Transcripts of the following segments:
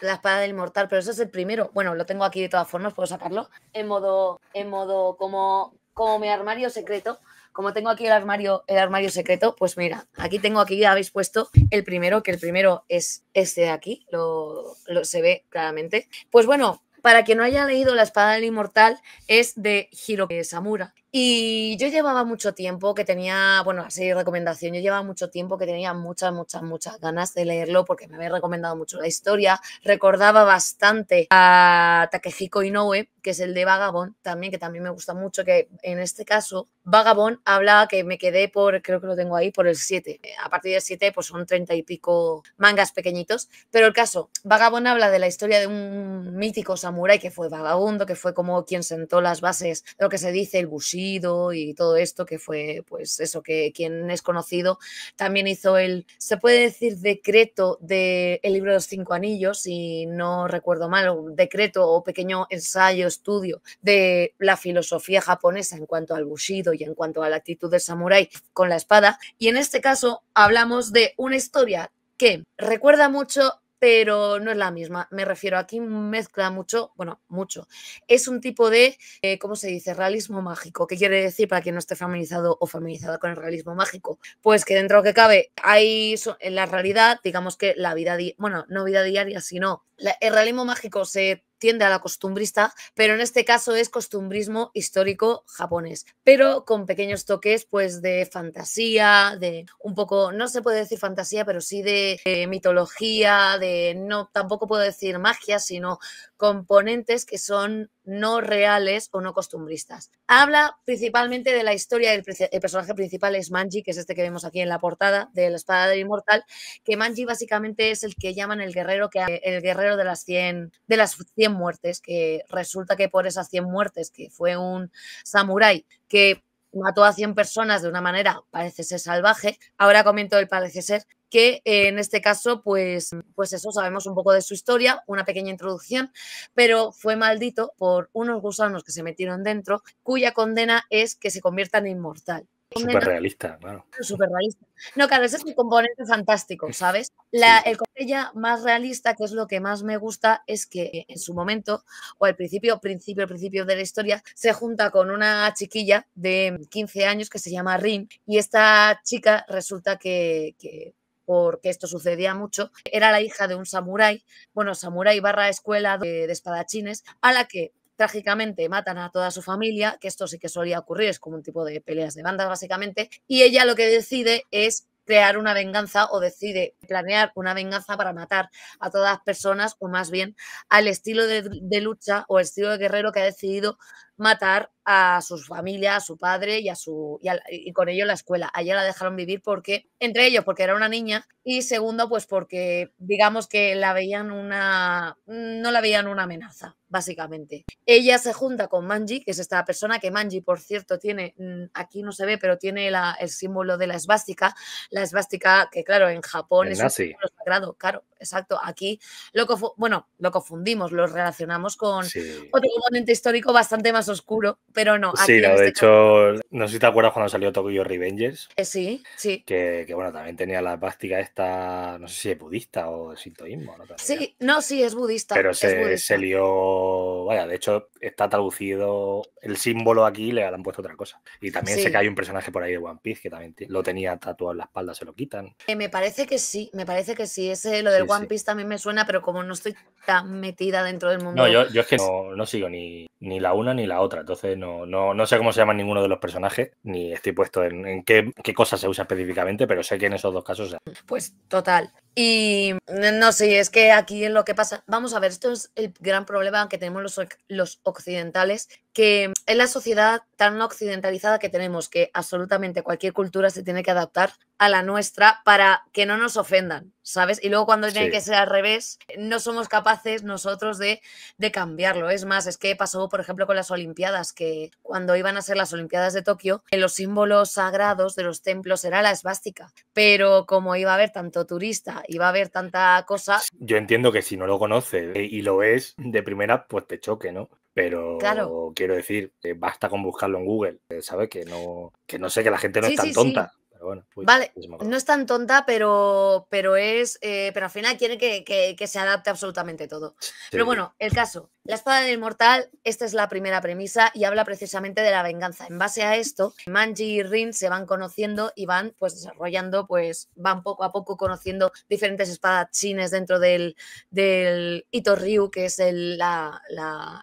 la espada del Inmortal, pero ese es el primero. Bueno, lo tengo aquí de todas formas, puedo sacarlo. En modo, en modo como, como mi armario secreto. Como tengo aquí el armario, el armario secreto, pues mira, aquí tengo aquí, ya habéis puesto el primero, que el primero es este de aquí, lo, lo se ve claramente. Pues bueno, para quien no haya leído La espada del inmortal, es de Hiroki Samura y yo llevaba mucho tiempo que tenía, bueno, así recomendación, yo llevaba mucho tiempo que tenía muchas, muchas, muchas ganas de leerlo porque me había recomendado mucho la historia. Recordaba bastante a Takehiko Inoue, que es el de Vagabond, también, que también me gusta mucho, que en este caso, Vagabond habla que me quedé por, creo que lo tengo ahí, por el 7. Eh, a partir del 7, pues son treinta y pico mangas pequeñitos. Pero el caso, Vagabond habla de la historia de un mítico samurái que fue vagabundo, que fue como quien sentó las bases de lo que se dice el bushi y todo esto, que fue pues eso, que quien es conocido también hizo el, se puede decir, decreto del el libro de los cinco anillos, y no recuerdo mal, un decreto o pequeño ensayo, estudio de la filosofía japonesa en cuanto al bushido y en cuanto a la actitud del samurái con la espada. Y en este caso hablamos de una historia que recuerda mucho pero no es la misma. Me refiero, aquí mezcla mucho, bueno, mucho. Es un tipo de, eh, ¿cómo se dice? Realismo mágico. ¿Qué quiere decir para quien no esté feminizado o familiarizada con el realismo mágico? Pues que dentro de lo que cabe hay en la realidad, digamos que la vida, bueno, no vida diaria, sino el realismo mágico se tiende a la costumbrista, pero en este caso es costumbrismo histórico japonés, pero con pequeños toques pues de fantasía, de un poco, no se puede decir fantasía, pero sí de, eh, mitología, de no, tampoco puedo decir magia, sino componentes que son no reales o no costumbristas. Habla principalmente de la historia del el personaje principal, es Manji, que es este que vemos aquí en la portada de la espada del inmortal, que Manji básicamente es el que llaman el guerrero, que, el guerrero de las 100, de las 100 muertes, que resulta que por esas 100 muertes, que fue un samurái que mató a 100 personas de una manera, parece ser salvaje. Ahora comento el parece ser, que eh, en este caso, pues, pues eso, sabemos un poco de su historia, una pequeña introducción, pero fue maldito por unos gusanos que se metieron dentro, cuya condena es que se conviertan en inmortal. Súper realista, claro. Súper realista. No, claro, ese es un componente fantástico, ¿sabes? La, El componente más realista, que es lo que más me gusta, es que en su momento, o al principio, principio, principio de la historia, se junta con una chiquilla de 15 años que se llama Rin, y esta chica resulta que, porque esto sucedía mucho, era la hija de un samurái, bueno, samurái barra escuela de, espadachines, a la que trágicamente matan a toda su familia, que esto sí que solía ocurrir, es como un tipo de peleas de bandas básicamente, y ella lo que decide es crear una venganza o decide planear una venganza para matar a todas las personas o más bien al estilo de, lucha o estilo de guerrero que ha decidido matar a sus familia, a su padre y, a su, y, con ello la escuela. Allá la dejaron vivir porque, entre ellos, porque era una niña y segundo, pues porque digamos que la veían una, no la veían una amenaza, básicamente. Ella se junta con Manji, que es esta persona que Manji, por cierto, tiene, mm, aquí no se ve, pero tiene el símbolo de la esvástica, la esvástica que claro, en Japón es nazi. símbolo sagrado, claro, exacto, aquí lo, bueno, lo confundimos, lo relacionamos con otro componente histórico bastante más oscuro, pero no. sí, no, de este hecho, no sé si te acuerdas cuando salió Tokyo Revengers. Eh, sí, sí. Que, bueno, también tenía la práctica esta, no sé si es budista o sintoísmo, Sí, no, sí, es budista. Pero se, lió, vaya, de hecho está traducido el símbolo aquí, le han puesto otra cosa. Y también sé que hay un personaje por ahí de One Piece que también lo tenía tatuado en la espalda, se lo quitan. Eh, me parece que sí, me parece que sí. Ese, lo del One Piece también me suena, pero como no estoy tan metida dentro del mundo. No, yo, yo es que no, sigo ni, ni la una ni la otra, entonces no no, no, no sé cómo se llama ninguno de los personajes, ni estoy puesto en, qué, cosa se usa específicamente, pero sé que en esos dos casos. Pues total. Y no sé, es que aquí es lo que pasa. Vamos a ver, esto es el gran problema que tenemos los, los occidentales, que es la sociedad tan occidentalizada que tenemos, que absolutamente cualquier cultura se tiene que adaptar a la nuestra para que no nos ofendan, ¿sabes? Y luego cuando tiene que ser al revés, no somos capaces nosotros de, de, cambiarlo. Es más, es que pasó, por ejemplo, con las Olimpiadas, que cuando iban a ser las Olimpiadas de Tokio, en los símbolos sagrados de los templos era la esvástica, pero como iba a haber tanto turista, iba a haber tanta cosa... Yo entiendo que si no lo conoces eh, y lo es de primera, pues te choque, ¿no? Pero quiero decir, basta con buscarlo en Google, eh, ¿sabes? Que no, que no sé, que la gente no es tan tonta vale, no es tan tonta, pero, pero es. Eh, pero al final quiere que, que, se adapte absolutamente todo. Pero bueno, el caso. La espada del inmortal, esta es la primera premisa y habla precisamente de la venganza. En base a esto, Manji y Rin se van conociendo y van pues desarrollando, pues van poco a poco conociendo diferentes espadas chines dentro del, del Ito Ryu, que es el,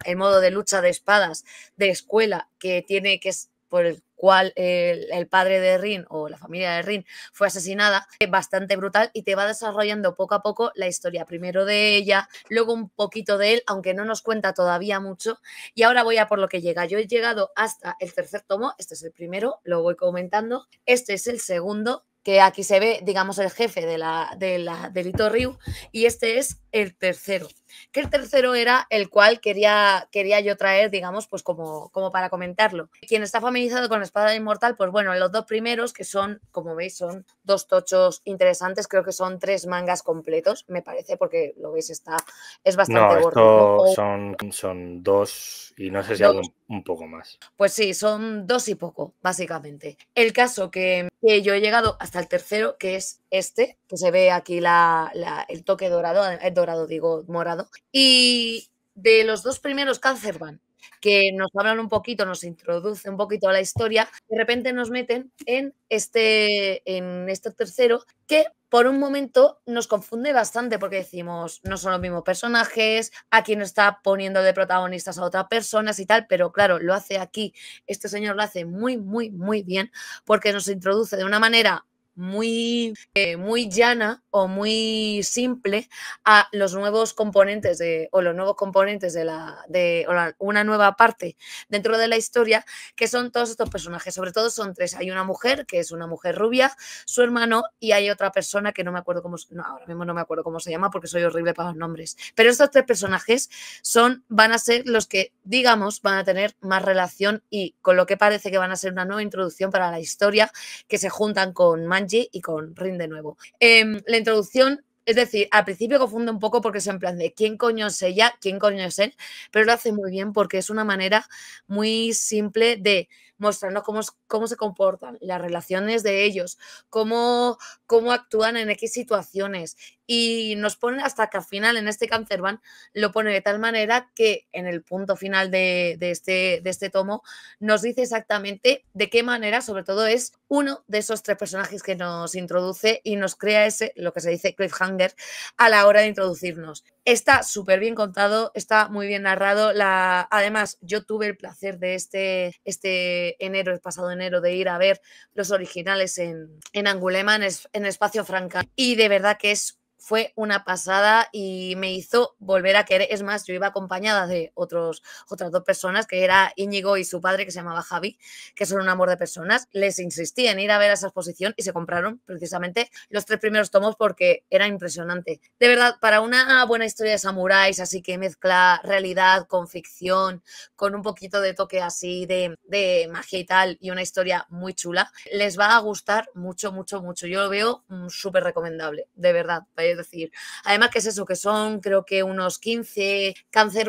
el modo de lucha de espadas de escuela que tiene, que es por el cual el, padre de Rin o la familia de Rin fue asesinada, es bastante brutal y te va desarrollando poco a poco la historia, primero de ella, luego un poquito de él, aunque no nos cuenta todavía mucho, y ahora voy a por lo que llega. Yo he llegado hasta el tercer tomo, este es el primero, lo voy comentando, este es el segundo, que aquí se ve, digamos, el jefe de la, de la, del Ryu, y este es el tercero, que el tercero era el cual quería, quería yo traer, digamos, pues como, como para comentarlo. Quien está familiarizado con la espada inmortal, pues bueno, los dos primeros, que son, como veis, son dos tochos interesantes, creo que son tres mangas completos, me parece, porque lo veis, está, es bastante gordo. Son, son dos y no sé si algo un poco más. Pues sí, son dos y poco, básicamente. El caso que, que yo he llegado hasta el tercero, que es este, que se ve aquí el toque dorado, el eh, dorado digo morado. Y de los dos primeros, Cancerban, que nos hablan un poquito, nos introduce un poquito a la historia, de repente nos meten en este, en este tercero, que por un momento nos confunde bastante porque decimos, no son los mismos personajes, aquí no está poniendo de protagonistas a otras personas y tal, pero claro, lo hace aquí, este señor lo hace muy, muy, muy bien porque nos introduce de una manera muy, eh, muy llana o muy simple a los nuevos componentes de, o los nuevos componentes de, la, de o una nueva parte dentro de la historia, que son todos estos personajes. Sobre todo son tres. Hay una mujer, que es una mujer rubia, su hermano, y hay otra persona que no me acuerdo cómo, no, ahora mismo no me acuerdo cómo se llama porque soy horrible para los nombres. Pero estos tres personajes son, van a ser los que, digamos, van a tener más relación y con lo que parece que van a ser una nueva introducción para la historia que se juntan con Man y con Rin de nuevo. Em, la introducción es decir, al principio confunde un poco porque se en plan de quién coño es ella, quién coño es él, pero lo hace muy bien porque es una manera muy simple de mostrando cómo, cómo se comportan, las relaciones de ellos, cómo, cómo actúan en X situaciones. Y nos pone hasta que al final en este van lo pone de tal manera que en el punto final de, este, de este tomo nos dice exactamente de qué manera, sobre todo, es uno de esos tres personajes que nos introduce y nos crea ese, lo que se dice cliffhanger, a la hora de introducirnos. Está súper bien contado, está muy bien narrado. La, además, yo tuve el placer de este, este enero, el pasado enero, de ir a ver los originales en, en Angulema, en Espacio Franca. Y de verdad que es fue una pasada y me hizo volver a querer. Es más, yo iba acompañada de otros, otras dos personas, que era Íñigo y su padre, que se llamaba Javi, que son un amor de personas. Les insistí en ir a ver esa exposición y se compraron precisamente los tres primeros tomos porque era impresionante. De verdad, para una buena historia de samuráis, así que mezcla realidad con ficción, con un poquito de toque así de, de magia y tal, y una historia muy chula, les va a gustar mucho, mucho, mucho. Yo lo veo mm, súper recomendable, de verdad es decir, además que es eso, que son creo que unos 15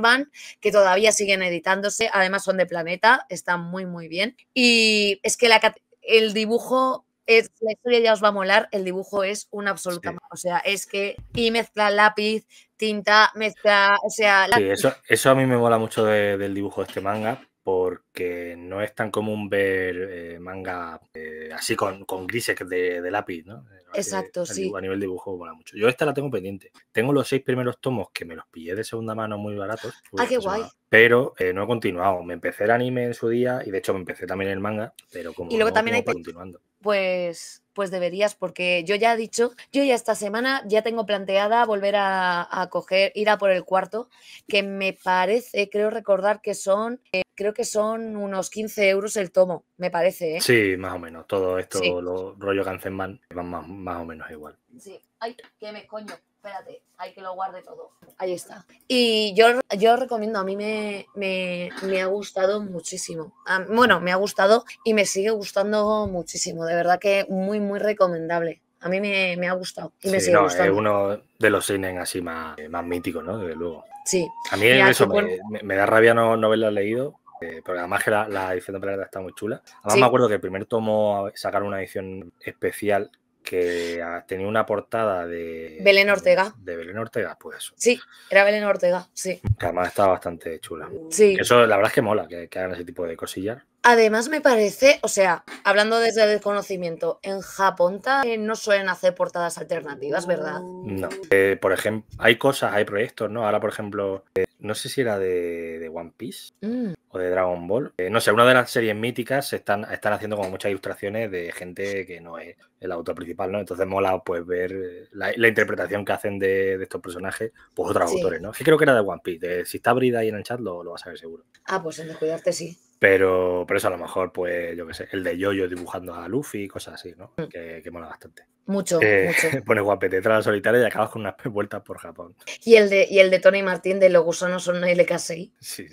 van que todavía siguen editándose, además son de Planeta, están muy muy bien. Y es que la, el dibujo es, la historia ya os va a molar, el dibujo es una absoluta, o sea, es que y mezcla lápiz, tinta, mezcla, o sea, Sí, eso, eso a mí me mola mucho del dibujo de este manga, porque no es tan común ver eh, manga eh, así con, con grises de, lápiz, ¿no? Eh, Exacto, sí. A nivel dibujo mola mucho. Yo esta la tengo pendiente. Tengo los seis primeros tomos que me los pillé de segunda mano muy baratos. Ah, qué guay. pero no he continuado. Me empecé el anime en su día y de hecho me empecé también el manga, pero como también hay continuando. Pues pues deberías, porque yo ya he dicho, yo ya esta semana ya tengo planteada volver a, a coger, ir a por el cuarto, que me parece, creo recordar que son creo que son unos 15 euros el tomo, me parece. ¿eh? Sí, más o menos. Todo esto, los rollo Gansenman, van más, más, o menos igual. Sí. Ay, que me coño. Espérate, hay que lo guarde todo. Ahí está. Y yo, yo recomiendo, a mí me, ha gustado muchísimo. Ah, bueno, me ha gustado y me sigue gustando muchísimo. De verdad que muy, muy recomendable. A mí me, ha gustado me sigue no, Es uno de los seinen así más, más míticos, ¿no? Desde luego. Sí. A mí eso me, da rabia no, no haberlo leído, eh, porque además que la, la edición de Planeta está muy chula. Además me acuerdo que el primer tomo sacaron una edición especial que tenía una portada de Belén Ortega. De, Belén Ortega, pues eso. Sí, era Belén Ortega, sí. además estaba bastante chula. Sí. Eso la verdad es que mola que, hagan ese tipo de cosillas. Además me parece, o sea, hablando desde el desconocimiento, en Japón eh, no suelen hacer portadas alternativas, ¿verdad? No. Eh, por ejemplo, hay cosas, hay proyectos, ¿no? Ahora, por ejemplo, no sé si era de, One Piece mm. o de Dragon Ball. Eh, no sé, una de las series míticas están, están haciendo como muchas ilustraciones de gente que no es el autor principal, ¿no? Entonces mola pues ver eh, la, interpretación que hacen de, estos personajes, pues otros autores, ¿no? Que creo que era de One Piece. si está abrida ahí en el chat lo, lo vas a ver seguro. Ah, pues en descuidarte sí. Pero, pero eso a lo mejor, pues, yo qué sé, el de Yoyo dibujando a Luffy, cosas así, ¿no? Mm. Que, que mola bastante. Mucho, eh, mucho. Pone guapete la solitaria y acabas con unas vueltas por Japón. Y el de, y el de Tony Martín de Los gusanos son LK6. Sí, sí.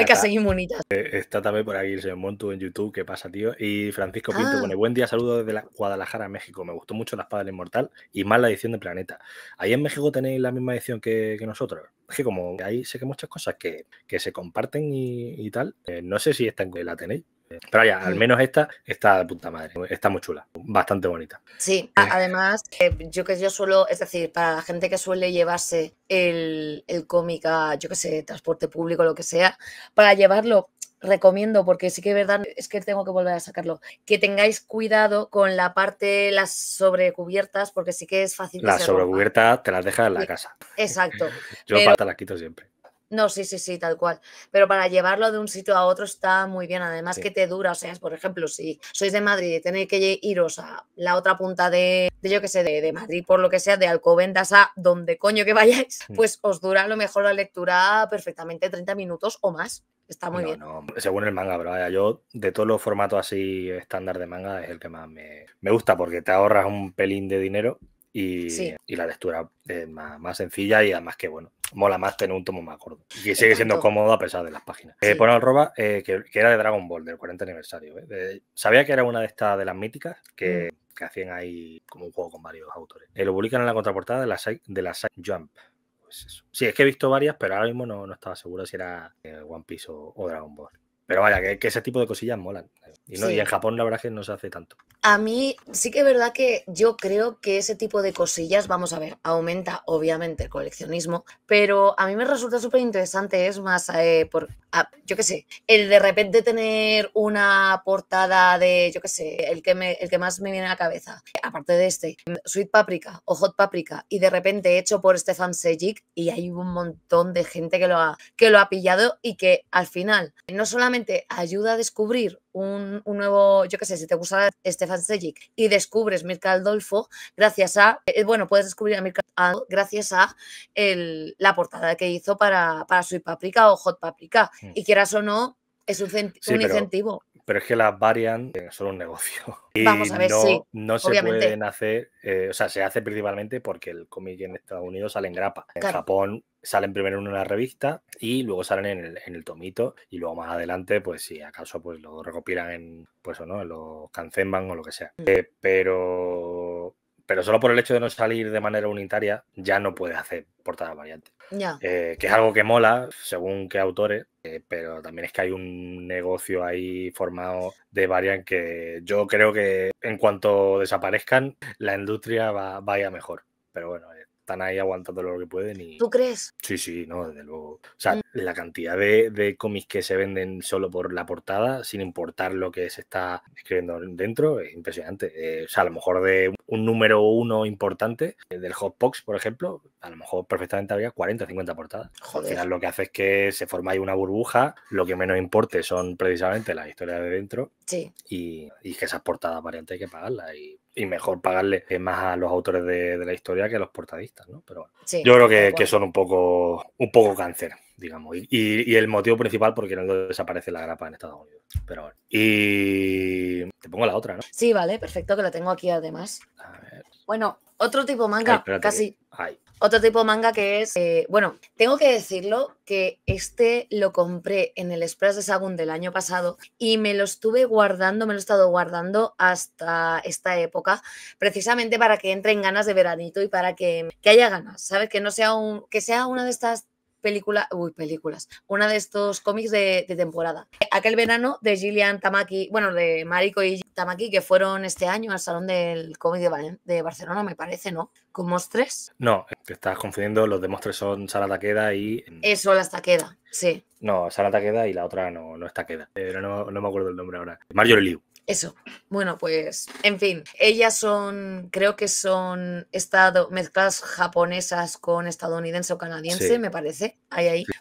lk eh, Está también por aquí el señor Montu en YouTube. ¿Qué pasa, tío? Y Francisco Pinto ah. pone buen día, saludos desde la Guadalajara, México. Me gustó mucho la espada del inmortal y más la edición de Planeta. Ahí en México tenéis la misma edición que, nosotros. Es que como ahí sé que muchas cosas que, se comparten y, tal, eh, no sé si esta la tenéis. Pero ya, al menos esta está de puta madre. Está muy chula, bastante bonita. Sí, eh. además, eh, yo que yo suelo, es decir, para la gente que suele llevarse el, el cómic a, yo que sé, transporte público, lo que sea, para llevarlo recomiendo, porque sí que es verdad, es que tengo que volver a sacarlo, que tengáis cuidado con la parte, las sobrecubiertas, porque sí que es fácil. Las sobrecubiertas te las dejas en la casa. Exacto. Yo Pero... las quito siempre. No, sí, sí, sí, tal cual. Pero para llevarlo de un sitio a otro está muy bien. Además que te dura, o sea, por ejemplo, si sois de Madrid y tenéis que iros a la otra punta de, de yo que sé, de, de, Madrid, por lo que sea, de Alcobendas a donde coño que vayáis, mm. pues os dura a lo mejor la lectura perfectamente 30 minutos o más. Está muy bien. No, según el manga, pero yo de todos los formatos así estándar de manga es el que más me, me gusta porque te ahorras un pelín de dinero y, la lectura es más, sencilla y además que, bueno, mola más tener un tomo más corto Y sigue siendo cómodo a pesar de las páginas. Eh, eh, que, era de Dragon Ball, del 40 aniversario. ¿eh? sabía que era una de estas de las míticas que, mm. hacían ahí como un juego con varios autores. lo publican en la contraportada de la, de la Side Jump. Pues Sí, es que he visto varias, pero ahora mismo no, no estaba seguro si era One Piece o Dragon Ball. Pero vaya, que, ese tipo de cosillas molan. Y, en Japón la verdad es que no se hace tanto. A mí sí que es verdad que yo creo que ese tipo de cosillas, vamos a ver, aumenta obviamente el coleccionismo, pero a mí me resulta súper interesante, es más, eh, por, ah, yo qué sé, el de repente tener una portada de, yo qué sé, el que, me, el que más me viene a la cabeza, aparte de este, Sweet Paprika o Hot Paprika, y de repente hecho por Stefan Sejic, y hay un montón de gente que lo que lo ha pillado y que al final no solamente ayuda a descubrir un, nuevo, yo que sé, si te gusta Stefan Sejic y descubres Mirka Adolfo, gracias a, eh, bueno, puedes descubrir a Mirka Adolfo gracias a la portada que hizo para, para su Paprika o Hot Paprika. Mm. Y quieras o no, es un, un incentivo pero es que las varian eh, son un negocio. Y no, no se pueden hacer, eh, o sea, se hace principalmente porque el cómic en Estados Unidos sale en grapa. En Japón salen primero en una revista y luego salen en el, en el, tomito y luego más adelante, pues si acaso pues lo recopilan en, pues o no, en los kanzenban o lo que sea. Mm. Eh, pero pero solo por el hecho de no salir de manera unitaria ya no puedes hacer portada variante. Eh, que es algo que mola, según qué autores, eh, pero también es que hay un negocio ahí formado de varias que yo creo que en cuanto desaparezcan, la industria vaya mejor. Pero bueno, eh, están ahí aguantando lo que pueden. Y... ¿Tú crees? Sí, sí, no, desde luego. O sea, mm. la cantidad de, de, cómics que se venden solo por la portada, sin importar lo que se está escribiendo dentro, es impresionante. Eh, o sea, a lo mejor de un número uno importante, eh, del Hot box por ejemplo, a lo mejor perfectamente habría 40 o 50 portadas. final lo que hace es que se forma ahí una burbuja, lo que menos importe son precisamente las historias de dentro. Sí. Y, que esas portadas variantes hay que pagarlas. Y y mejor pagarle eh, más a los autores de, la historia que a los portadistas, ¿no? Pero bueno, yo creo que, son un poco, un poco cáncer, digamos. Y, el motivo principal porque no desaparece la grapa en Estados Unidos. Pero Y te pongo la otra, ¿no? Sí, vale, perfecto, que la tengo aquí además. A ver. Bueno, otro tipo manga, casi. Otro tipo de manga que es, eh, bueno, tengo que decirlo que este lo compré en el Express de Sagun del año pasado y me lo estuve guardando, me lo he estado guardando hasta esta época, precisamente para que entren ganas de veranito y para que, que haya ganas, ¿sabes? Que no sea un, que sea una de estas película, uy, películas, una de estos cómics de, temporada. Eh, aquel verano de Gillian Tamaki, bueno, de Mariko y Tamaki, que fueron este año al Salón del Cómic de, Barcelona, me parece, ¿no? ¿Con Mostres? No, te estás confundiendo, los de Mostres son Sara Taqueda y... Mm, Eso, la Taqueda, sí. No, Sara Taqueda y la otra no, no está queda. pero no, me acuerdo el nombre ahora. Marjorie Liu. Eso. Bueno, pues, en fin, ellas son, creo que son estado, mezclas japonesas con estadounidense o canadiense, me parece.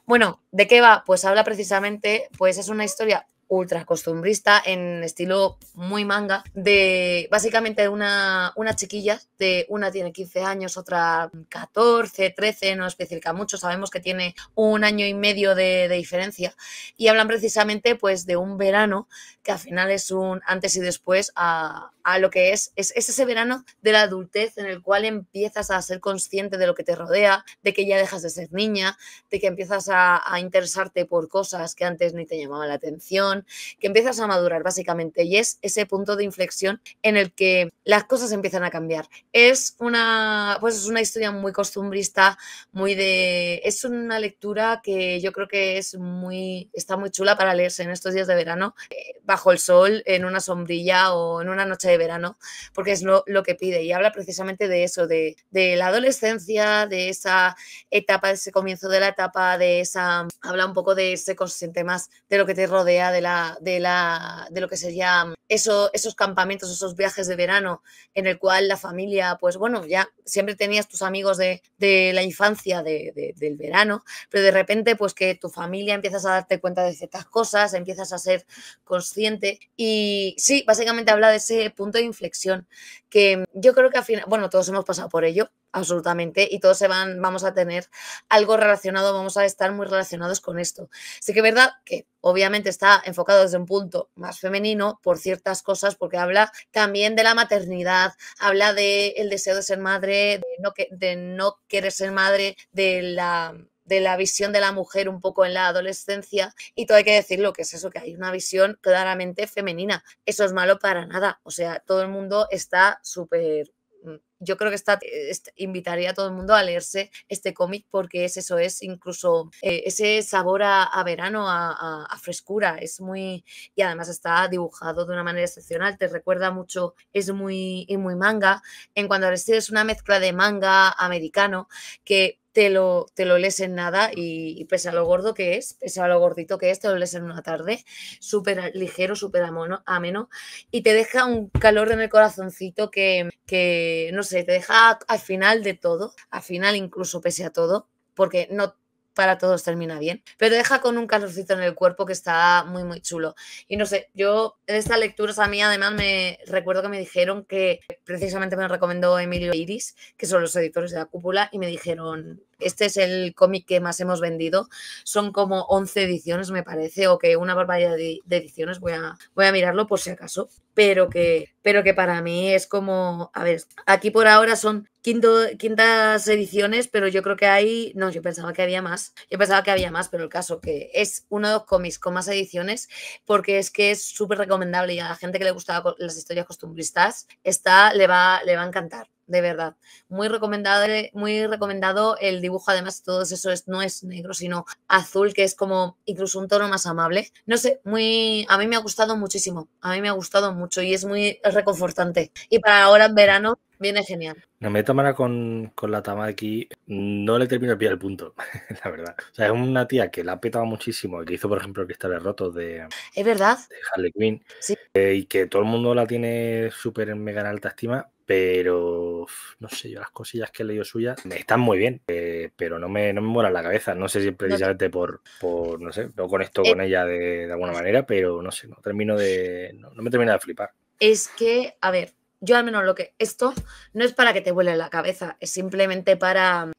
Bueno, ¿de qué va? Pues habla precisamente, pues es una historia ultra costumbrista en estilo muy manga, de básicamente una, una chiquilla, de una tiene 15 años, otra 14, 13, no especifica mucho, sabemos que tiene un año y medio de, de, diferencia, y hablan precisamente pues de un verano que al final es un antes y después a, a lo que es, es, ese verano de la adultez en el cual empiezas a ser consciente de lo que te rodea, de que ya dejas de ser niña, de que empiezas a, interesarte por cosas que antes ni te llamaban la atención, que empiezas a madurar básicamente y es ese punto de inflexión en el que las cosas empiezan a cambiar. Es una, pues es una historia muy costumbrista, muy de, es una lectura que yo creo que es muy, está muy chula para leerse en estos días de verano, eh, bajo el sol, en una sombrilla o en una noche de verano, porque es lo, que pide y habla precisamente de eso, de, la adolescencia, de esa etapa, de ese comienzo de la etapa, de esa, habla un poco de ese consciente más de lo que te rodea, de, la, de, lo que sería esos campamentos, esos viajes de verano en el cual la familia, pues bueno, ya siempre tenías tus amigos de, la infancia, del verano, pero de repente pues que tu familia empiezas a darte cuenta de ciertas cosas, empiezas a ser consciente y sí, básicamente habla de ese punto de inflexión, que yo creo que al final, bueno, todos hemos pasado por ello, absolutamente, y todos se van, vamos a tener algo relacionado, vamos a estar muy relacionados con esto. Sí que verdad que obviamente está enfocado desde un punto más femenino por ciertas cosas, porque habla también de la maternidad, habla del el deseo de ser madre, de no, que, de no querer ser madre, de la de la visión de la mujer un poco en la adolescencia y todo hay que decirlo, que es eso, que hay una visión claramente femenina. Eso es malo para nada. O sea, todo el mundo está súper mm, yo creo que está, invitaría a todo el mundo a leerse este cómic porque es eso, es incluso eh, ese sabor a, verano, a, frescura, es muy, y además está dibujado de una manera excepcional, te recuerda mucho, es muy, muy manga, en cuanto a estilo es una mezcla de manga americano que te lo, te lees en nada y, pese a lo gordo que es, pese a lo gordito que es, te lo lees en una tarde, súper ligero, súper ameno y te deja un calor en el corazoncito que, que, no sé, te deja al final de todo, al final incluso pese a todo, porque no para todos termina bien, pero deja con un calorcito en el cuerpo que está muy, muy chulo. Y no sé, yo en esta lecturas a mí además me recuerdo que me dijeron que precisamente me recomendó Emilio Iris, que son los editores de la cúpula, y me dijeron, este es el cómic que más hemos vendido. Son como 11 ediciones, me parece, o que una barbaridad de ediciones. Voy a, voy a mirarlo por si acaso. Pero que, pero que para mí es como, a ver, aquí por ahora son quintas ediciones, pero yo creo que hay, no, yo pensaba que había más, yo pensaba que había más, pero el caso que es uno de los cómics con más ediciones, porque es que es súper recomendable y a la gente que le gustaba las historias costumbristas, está, le va, le va a encantar de verdad. Muy recomendado, muy recomendado el dibujo, además todo eso es, no es negro, sino azul, que es como incluso un tono más amable. No sé, muy, a mí me ha gustado muchísimo, a mí me ha gustado mucho y es muy reconfortante. Y para ahora en verano viene genial. La meta tomado con, con la Tama aquí no le termino el pie al punto, la verdad. O sea, es una tía que la ha petado muchísimo, que hizo, por ejemplo, que roto de, es verdad. De Harley Quinn. Sí. Eh, y que todo el mundo la tiene súper mega en alta estima, pero no sé, yo las cosillas que he leído suyas están muy bien, eh, pero no me, no mola la cabeza. No sé si precisamente por, por no sé, lo conecto eh con ella de, alguna manera, pero no sé, no termino de, no, me termina de flipar. Es que, a ver, yo al menos lo que, esto no es para que te vuele la cabeza, es simplemente para, mm,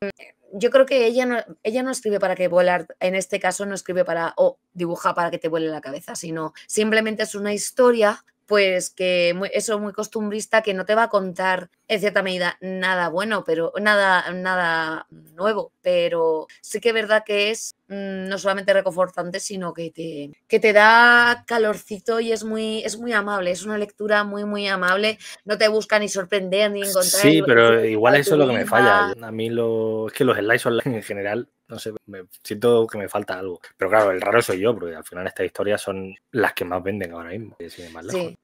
yo creo que ella no, ella no escribe para que volar, en este caso no escribe para o dibuja para que te vuele la cabeza, sino simplemente es una historia pues que eso es muy costumbrista, que no te va a contar en cierta medida nada bueno, pero nada, nada nuevo, pero sí que es verdad que es mm, no solamente reconfortante, sino que te, que te da calorcito y es muy, es muy amable, es una lectura muy, muy amable, no te busca ni sorprender ni encontrar. Sí, pero igual eso es lo que me falla. A mí lo, es que los slides online en general no sé, me siento que me falta algo. Pero claro, el raro soy yo, porque al final estas historias son las que más venden ahora mismo,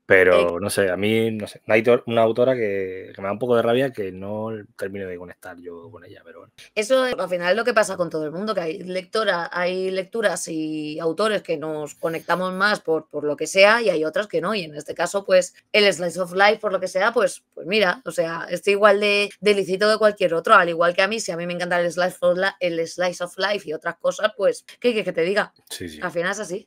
Pero eh, no sé, a mí, no sé, una, autora que, me da un poco de rabia que no termino de conectar yo con ella, pero Eso al final es lo que pasa con todo el mundo, que hay lectora, hay lecturas y autores que nos conectamos más por, por lo que sea y hay otras que no. Y en este caso, pues el slice of life, por lo que sea, pues, pues mira, o sea, estoy igual de, de que cualquier otro, al igual que a mí, si a mí me encanta el slice of life, el slice of Life y otras cosas, pues, ¿qué quieres que te diga? Al final es así.